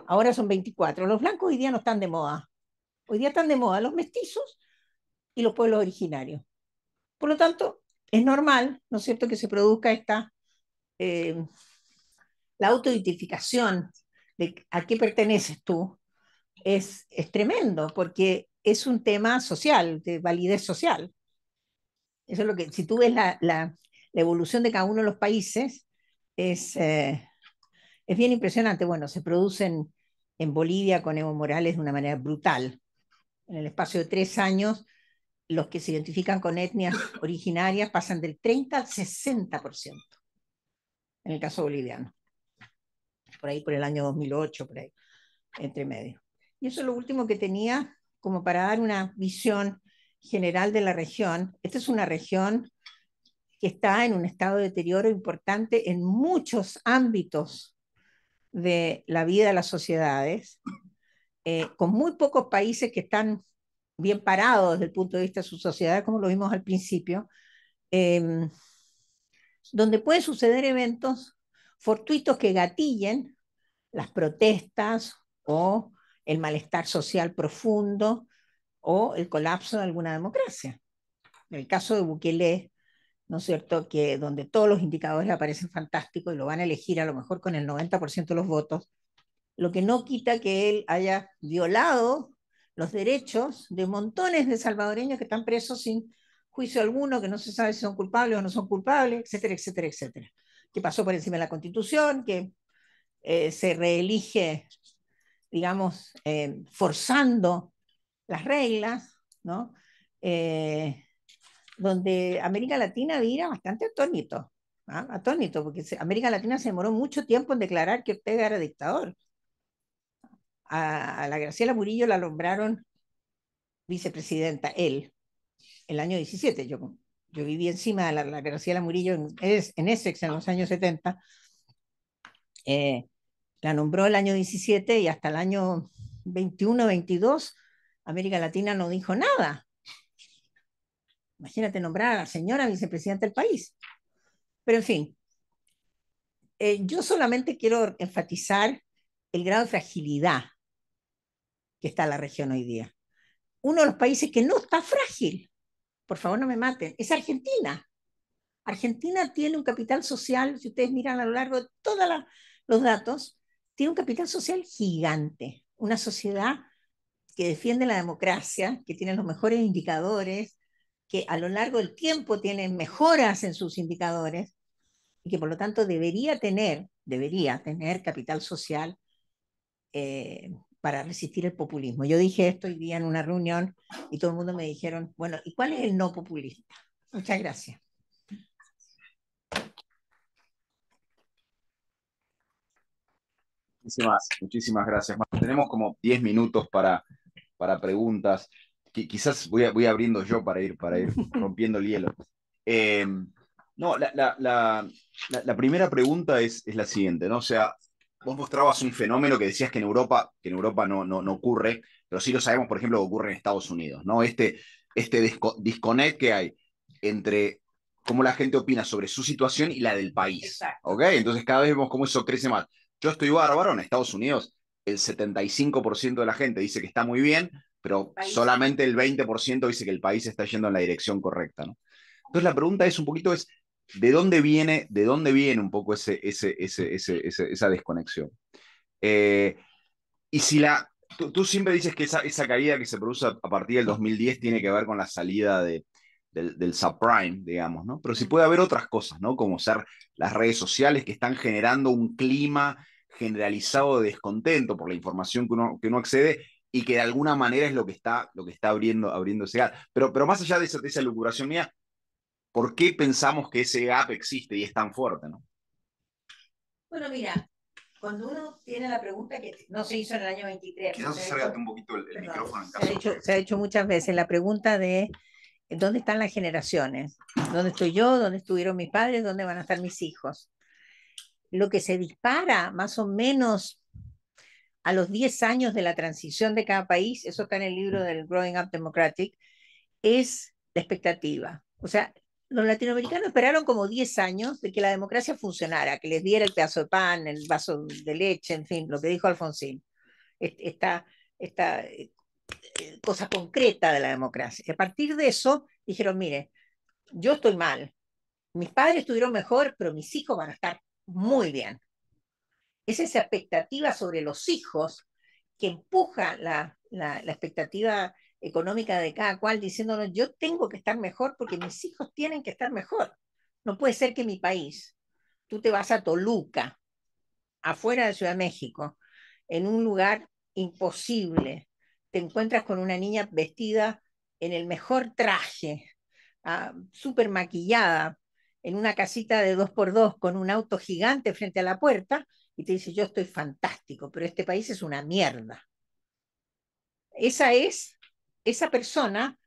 ahora son 24. Los blancos hoy día no están de moda. Hoy día están de moda los mestizos y los pueblos originarios. Por lo tanto, es normal, ¿no es cierto?, que se produzca esta, eh, la autoidentificación de a qué perteneces tú, es, es tremendo, porque es un tema social, de validez social. Eso es lo que, si tú ves la, la, evolución de cada uno de los países, es, eh, es bien impresionante. Bueno, se producen en Bolivia con Evo Morales de una manera brutal. En el espacio de tres años los que se identifican con etnias originarias pasan del 30 al 60%, en el caso boliviano, por ahí por el año 2008, por ahí, entre medio. Y eso es lo último que tenía como para dar una visión general de la región. Esta es una región que está en un estado de deterioro importante en muchos ámbitos de la vida de las sociedades, eh, con muy pocos países que están bien parado desde el punto de vista de su sociedad, como lo vimos al principio, eh, donde pueden suceder eventos fortuitos que gatillen las protestas o el malestar social profundo o el colapso de alguna democracia. En el caso de Bukele, ¿no es cierto?, que donde todos los indicadores le aparecen fantásticos y lo van a elegir a lo mejor con el 90% de los votos, lo que no quita que él haya violado los derechos de montones de salvadoreños que están presos sin juicio alguno, que no se sabe si son culpables o no son culpables, etcétera, etcétera, etcétera. Que pasó por encima de la Constitución, que eh, se reelige, digamos, eh, forzando las reglas, ¿no? Eh, donde América Latina vira bastante atónito, ¿ah? atónito, porque América Latina se demoró mucho tiempo en declarar que Pega era dictador a, la Graciela Murillo la nombraron vicepresidenta, él, el año 17. Yo, yo viví encima de la, Graciela Murillo en, en, Essex en los años 70. Eh, la nombró el año 17 y hasta el año 21, 22, América Latina no dijo nada. Imagínate nombrar a la señora vicepresidenta del país. Pero en fin, eh, yo solamente quiero enfatizar el grado de fragilidad que está la región hoy día. Uno de los países que no está frágil, por favor no me maten, es Argentina. Argentina tiene un capital social, si ustedes miran a lo largo de todos los datos, tiene un capital social gigante, una sociedad que defiende la democracia, que tiene los mejores indicadores, que a lo largo del tiempo tiene mejoras en sus indicadores y que por lo tanto debería tener, debería tener capital social eh, para resistir el populismo. Yo dije esto hoy día en una reunión y todo el mundo me dijeron, bueno, ¿y cuál es el no populista? Muchas gracias. Muchísimas, gracias. tenemos como 10 minutos para, para preguntas. quizás voy, voy abriendo yo para ir, para ir rompiendo el hielo. Eh, no, la, la, la, la, primera pregunta es, la siguiente, ¿no? O sea, vos mostrabas un fenómeno que decías que en Europa, que en Europa no, no, no ocurre, pero sí lo sabemos, por ejemplo, que ocurre en Estados Unidos, ¿no? Este, este disconnect que hay entre cómo la gente opina sobre su situación y la del país. Entonces cada vez vemos cómo eso crece más. Yo estoy bárbaro en Estados Unidos, el 75% de la gente dice que está muy bien, pero solamente el 20% dice que el país está yendo en la dirección correcta, Entonces la pregunta es un poquito es, ¿de dónde viene, de dónde viene un poco ese, ese, esa desconexión? Eh, y si la, tú, siempre dices que esa, caída que se produce a partir del 2010 tiene que ver con la salida de, del, del, subprime, digamos, ¿no? Pero si puede haber otras cosas, ¿no? Como ser las redes sociales que están generando un clima generalizado de descontento por la información que uno, que accede y que de alguna manera es lo que está, lo que está abriendo, abriendo ese Pero, pero más allá de esa, de esa mía, ¿Por qué pensamos que ese gap existe y es tan fuerte? ¿no? Bueno, mira, cuando uno tiene la pregunta que no se hizo en el año 23. Quizás acércate un poquito el, micrófono. Se, ha hecho, muchas veces la pregunta de dónde están las generaciones, dónde estoy yo, dónde estuvieron mis padres, dónde van a estar mis hijos. Lo que se dispara más o menos a los 10 años de la transición de cada país, eso está en el libro del Growing Up Democratic, es la expectativa. O sea, los latinoamericanos esperaron como 10 años de que la democracia funcionara, que les diera el pedazo de pan, el vaso de leche, en fin, lo que dijo Alfonsín. Esta, eh, cosa concreta de la democracia. Y a partir de eso dijeron, mire, yo estoy mal, mis padres estuvieron mejor, pero mis hijos van a estar muy bien. Es esa expectativa sobre los hijos que empuja la, la expectativa económica de cada cual diciéndonos, yo tengo que estar mejor porque mis hijos tienen que estar mejor. No puede ser que mi país, tú te vas a Toluca, afuera de Ciudad de México, en un lugar imposible, te encuentras con una niña vestida en el mejor traje, ah, súper maquillada, en una casita de dos por dos con un auto gigante frente a la puerta y te dice, yo estoy fantástico, pero este país es una mierda. Esa es esa persona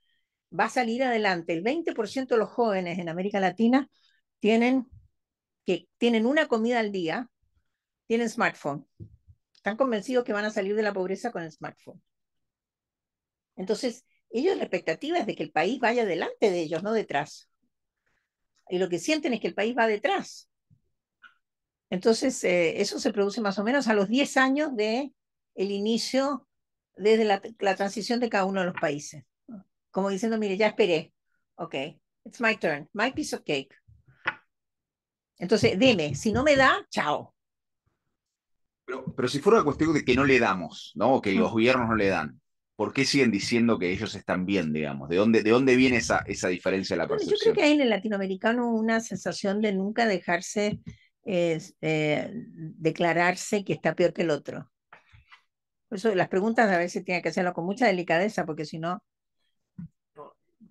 va a salir adelante. El 20% de los jóvenes en América Latina tienen, que, tienen una comida al día, tienen smartphone. Están convencidos que van a salir de la pobreza con el smartphone. Entonces, ellos la expectativa es de que el país vaya adelante de ellos, no detrás. Y lo que sienten es que el país va detrás. Entonces, eh, eso se produce más o menos a los 10 años de el inicio desde la, transición de cada uno de los países. Como diciendo, mire, ya esperé. Ok, it's my turn, my piece of cake. Entonces, deme, si no me da, chao. Pero, pero si fuera cuestión de que no le damos, ¿no? O que los gobiernos no le dan, ¿por qué siguen diciendo que ellos están bien, digamos? ¿De dónde, de dónde viene esa, diferencia de la percepción? Yo creo que hay en el latinoamericano una sensación de nunca dejarse este, declararse que está peor que el otro. Por eso las preguntas a veces tienen que hacerlo con mucha delicadeza, porque si no...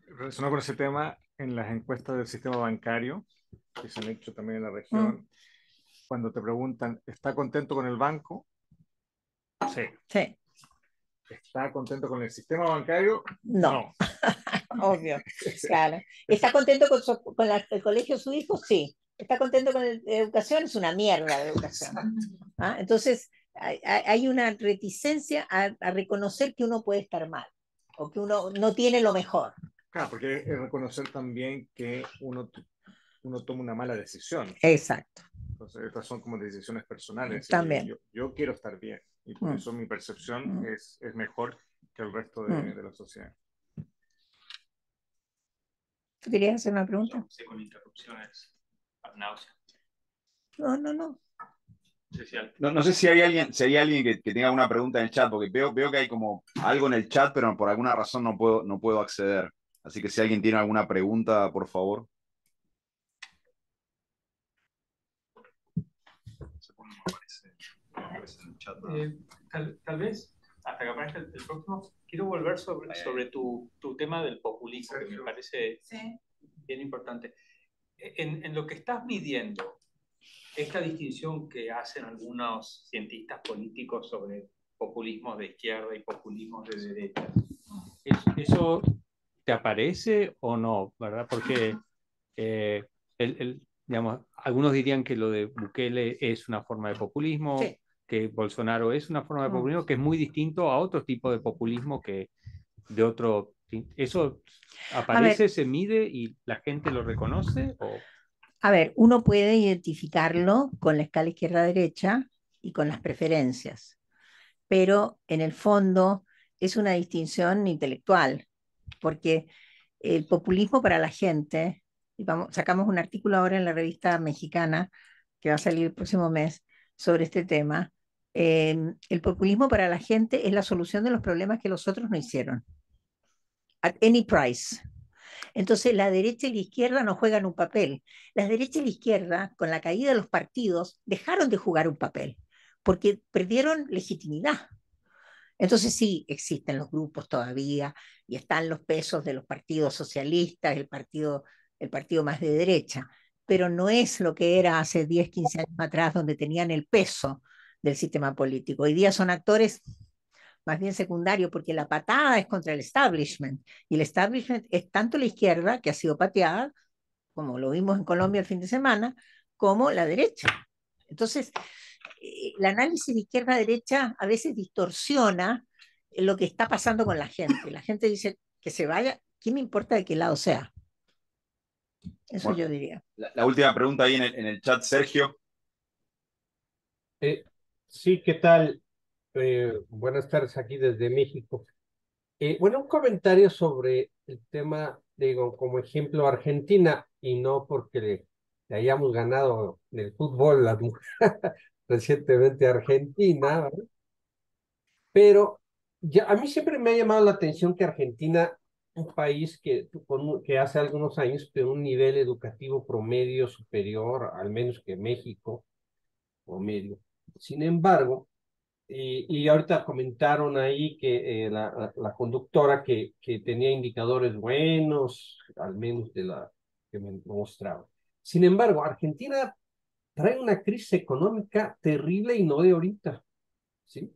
Relacionado con ese tema, en las encuestas del sistema bancario, que se han hecho también en la región, cuando te preguntan, ¿está contento con el banco? Sí. ¿Está contento con el sistema bancario? No. Obvio, claro. ¿Está contento con, con el colegio de su hijo? Sí. ¿Está contento con la educación? Es una mierda la educación. ¿Ah? Entonces, hay, una reticencia a, reconocer que uno puede estar mal o que uno no tiene lo mejor. Claro, porque es reconocer también que uno, uno toma una mala decisión. Exacto. Entonces, estas son como decisiones personales. También. Yo, quiero estar bien y por mm. eso mi percepción mm. es, es, mejor que el resto mm. de, la sociedad. ¿Tú querías hacer una pregunta? Sí, con interrupciones, Náusea. No, no, no. No, sé si hay alguien, alguien que, que, tenga alguna pregunta en el chat, porque veo, veo que hay como algo en el chat, pero por alguna razón no puedo, no puedo acceder. Así que si alguien tiene alguna pregunta, por favor. Eh, tal, tal, vez, hasta que aparezca el, próximo, quiero volver sobre, sobre tu, tema del populismo, que me parece bien importante. E, en, en lo que estás midiendo, esta distinción que hacen algunos cientistas políticos sobre populismos de izquierda y populismos de derecha, ¿eso te aparece o no? ¿Verdad? Porque eh, digamos, algunos dirían que lo de Bukele es una forma de populismo, que Bolsonaro es una forma de mm. populismo, que es muy distinto a otro tipo de populismo que de otro... ¿Eso aparece, se mide y la gente lo reconoce? ¿o? A ver, uno puede identificarlo con la escala izquierda-derecha y con las preferencias, pero en el fondo es una distinción intelectual, porque el populismo para la gente, y vamos, sacamos un artículo ahora en la revista mexicana que va a salir el próximo mes sobre este tema, em, el populismo para la gente es la solución de los problemas que los otros no hicieron. At any price. Entonces la derecha y la izquierda no juegan un papel. La derecha y la izquierda, con la caída de los partidos, dejaron de jugar un papel porque perdieron legitimidad. Entonces sí, existen los grupos todavía y están los pesos de los partidos socialistas, el partido, el partido más de derecha, pero no es lo que era hace 10, 15 años atrás, donde tenían el peso del sistema político. Hoy día son actores más bien secundario, porque la patada es contra el establishment. Y el establishment es tanto la izquierda, que ha sido pateada, como lo vimos en Colombia el fin de semana, como la derecha. Entonces, eh, el análisis de izquierda-derecha a veces distorsiona lo que está pasando con la gente. La gente dice que se vaya, ¿qué me importa de qué lado sea? Eso yo diría. La, última pregunta ahí en el, chat, Sergio. Eh, sí, ¿qué tal? Eh, buenas tardes aquí desde México. Eh, bueno, un comentario sobre el tema, digo, como ejemplo Argentina, y no porque le, hayamos ganado en el fútbol recientemente Argentina, ¿verdad? pero ya, a mí siempre me ha llamado la atención que Argentina, un país que, que hace algunos años tiene un nivel educativo promedio superior, al menos que México, o medio Sin embargo, y, eh, y, ahorita comentaron ahí que eh, la, conductora que, que tenía indicadores buenos, al menos de la que me mostraba. Sin embargo, Argentina trae una crisis económica terrible y no de ahorita. ¿sí?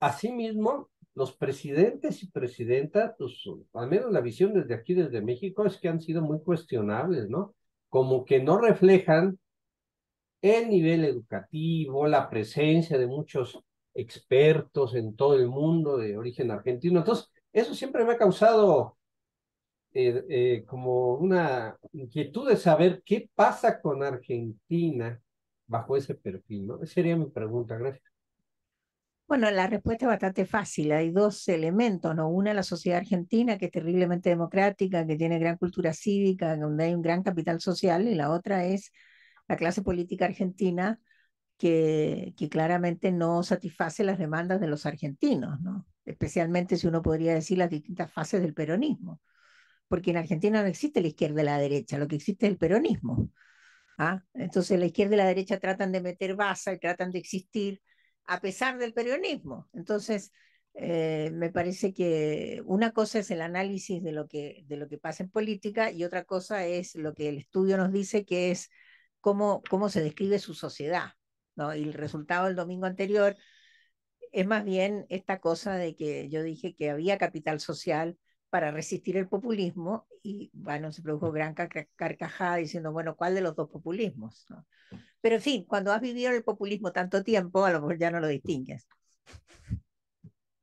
Asimismo, los presidentes y presidentas, pues, al menos la visión desde aquí, desde México, es que han sido muy cuestionables, ¿no? Como que no reflejan el nivel educativo, la presencia de muchos expertos en todo el mundo de origen argentino. Entonces, eso siempre me ha causado eh, eh, como una inquietud de saber qué pasa con Argentina bajo ese perfil, ¿no? Esa sería mi pregunta, gracias. Bueno, la respuesta es bastante fácil. Hay dos elementos, ¿no? Una, la sociedad argentina, que es terriblemente democrática, que tiene gran cultura cívica, donde hay un gran capital social, y la otra es la clase política argentina que, que, claramente no satisface las demandas de los argentinos, especialmente si uno podría decir las distintas fases del peronismo, porque en Argentina no existe la izquierda y la derecha, lo que existe es el peronismo. ¿ah? Entonces la izquierda y la derecha tratan de meter base, y tratan de existir a pesar del peronismo. Entonces eh, me parece que una cosa es el análisis de lo, que, de lo que pasa en política y otra cosa es lo que el estudio nos dice que es cómo, cómo se describe su sociedad. ¿no? Y el resultado del domingo anterior es más bien esta cosa de que yo dije que había capital social para resistir el populismo y bueno, se produjo mm. gran carcajada diciendo, bueno, ¿cuál de los dos populismos? Mm. Pero en fin, cuando has vivido el populismo tanto tiempo, a lo mejor ya no lo distingues.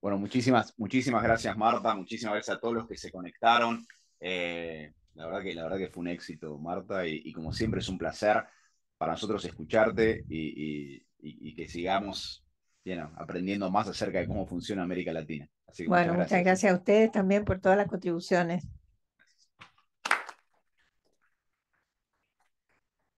Bueno, muchísimas, muchísimas gracias Marta, muchísimas gracias a todos los que se conectaron. Eh, la verdad que, la verdad que fue un éxito, Marta, y, como siempre es un placer para nosotros escucharte y, que sigamos aprendiendo más acerca de cómo funciona América Latina. bueno, muchas gracias a ustedes también por todas las contribuciones.